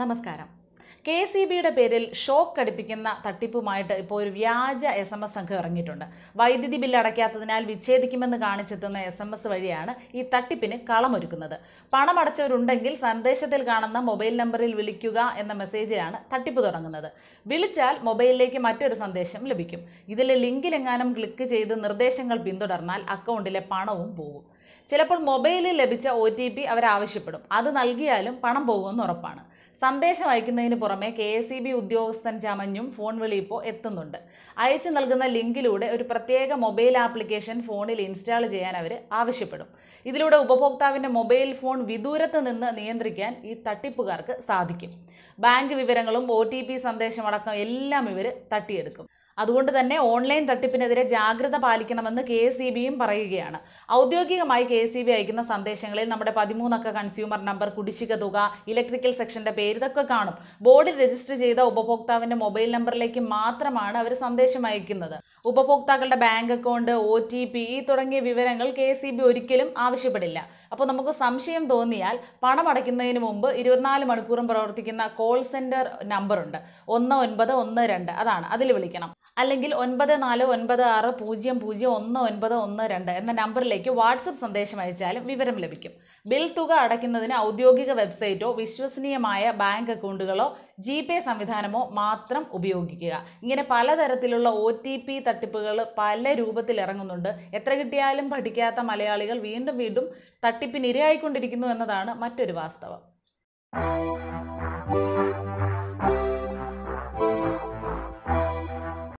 നമസ്കാരം K C ബിയുടെ പേരിൽ ഷോക്ക് അടിപ്പിക്കുന്ന തട്ടിപ്പുമായിട്ട് ഇപ്പോൾ ഒരു വ്യാജ എസ് എം എസ് സംഘം ഇറങ്ങിയിട്ടുണ്ട് വൈദ്യുതി ബില്ല് അടയ്ക്കാത്തതിനാൽ വിച്ഛേദിക്കുമെന്ന് കാണിച്ചെത്തുന്ന എസ് എം എസ് വഴിയാണ് ഈ തട്ടിപ്പിന് കളമൊരുക്കുന്നത് പണമടച്ചവരുണ്ടെങ്കിൽ സന്ദേശത്തിൽ കാണുന്ന മൊബൈൽ നമ്പറിൽ വിളിക്കുക എന്ന മെസ്സേജിലാണ് തട്ടിപ്പ് തുടങ്ങുന്നത് വിളിച്ചാൽ മൊബൈലിലേക്ക് മറ്റൊരു സന്ദേശം ലഭിക്കും ഇതിലെ ലിങ്കിലെങ്ങാനും ക്ലിക്ക് ചെയ്ത് നിർദ്ദേശങ്ങൾ പിന്തുടർന്നാൽ അക്കൗണ്ടിലെ പണവും പോകും ചിലപ്പോൾ മൊബൈലിൽ ലഭിച്ച ഒ ടി പി അവരാവശ്യപ്പെടും അത് നൽകിയാലും പണം പോകുമെന്ന് ഉറപ്പാണ് സന്ദേശം അയക്കുന്നതിന് പുറമെ കെ എസ് ഇ ബി ഉദ്യോഗസ്ഥൻ ചമഞ്ഞും ഫോൺ വിളി ഇപ്പോൾ എത്തുന്നുണ്ട് അയച്ചു നൽകുന്ന ലിങ്കിലൂടെ ഒരു പ്രത്യേക മൊബൈൽ ആപ്ലിക്കേഷൻ ഫോണിൽ ഇൻസ്റ്റാൾ ചെയ്യാൻ അവർ ആവശ്യപ്പെടും ഇതിലൂടെ ഉപഭോക്താവിൻ്റെ മൊബൈൽ ഫോൺ വിദൂരത്ത് നിന്ന് നിയന്ത്രിക്കാൻ ഈ തട്ടിപ്പുകാർക്ക് സാധിക്കും ബാങ്ക് വിവരങ്ങളും ഒ ടി പി സന്ദേശമടക്കം എല്ലാം ഇവർ തട്ടിയെടുക്കും അതുകൊണ്ട് തന്നെ ഓൺലൈൻ തട്ടിപ്പിനെതിരെ ജാഗ്രത പാലിക്കണമെന്ന് കെ എസ് ഇ ബിയും പറയുകയാണ് ഔദ്യോഗികമായി കെ എസ് ഇ ബി അയക്കുന്ന സന്ദേശങ്ങളിൽ നമ്മുടെ പതിമൂന്നക്ക കൺസ്യൂമർ നമ്പർ കുടിശ്ശിക തുക ഇലക്ട്രിക്കൽ സെക്ഷന്റെ പേര് ഇതൊക്കെ കാണും ബോർഡിൽ രജിസ്റ്റർ ചെയ്ത ഉപഭോക്താവിന്റെ മൊബൈൽ നമ്പറിലേക്ക് മാത്രമാണ് അവർ സന്ദേശം അയക്കുന്നത് ഉപഭോക്താക്കളുടെ bank account O T P തുടങ്ങിയ വിവരങ്ങൾ കെ സി ബി ഒരിക്കലും ആവശ്യപ്പെടില്ല അപ്പോൾ നമുക്ക് സംശയം തോന്നിയാൽ പണം അടയ്ക്കുന്നതിന് മുമ്പ് ഇരുപത്തിനാല് മണിക്കൂറും പ്രവർത്തിക്കുന്ന കോൾ സെൻറ്റർ നമ്പറുണ്ട് ഒന്ന് ഒൻപത് ഒന്ന് രണ്ട് അതാണ് അതിൽ വിളിക്കണം അല്ലെങ്കിൽ ഒൻപത് നാല് ഒൻപത് ആറ് പൂജ്യം പൂജ്യം ഒന്ന് ഒൻപത് ഒന്ന് രണ്ട് എന്ന നമ്പറിലേക്ക് വാട്സപ്പ് സന്ദേശം അയച്ചാലും വിവരം ലഭിക്കും ബിൽ തുക അടയ്ക്കുന്നതിന് ഔദ്യോഗിക വെബ്സൈറ്റോ വിശ്വസനീയമായ ബാങ്ക് അക്കൗണ്ടുകളോ ജി പേ സംവിധാനമോ മാത്രം ഉപയോഗിക്കുക ഇങ്ങനെ പലതരത്തിലുള്ള ഒ ടി പി തട്ടിപ്പുകൾ പല രൂപത്തിൽ ഇറങ്ങുന്നുണ്ട് എത്ര കിട്ടിയാലും പഠിക്കാത്ത മലയാളികൾ വീണ്ടും വീണ്ടും തട്ടിപ്പിനിരയായിക്കൊണ്ടിരിക്കുന്നു എന്നതാണ് മറ്റൊരു വാസ്തവം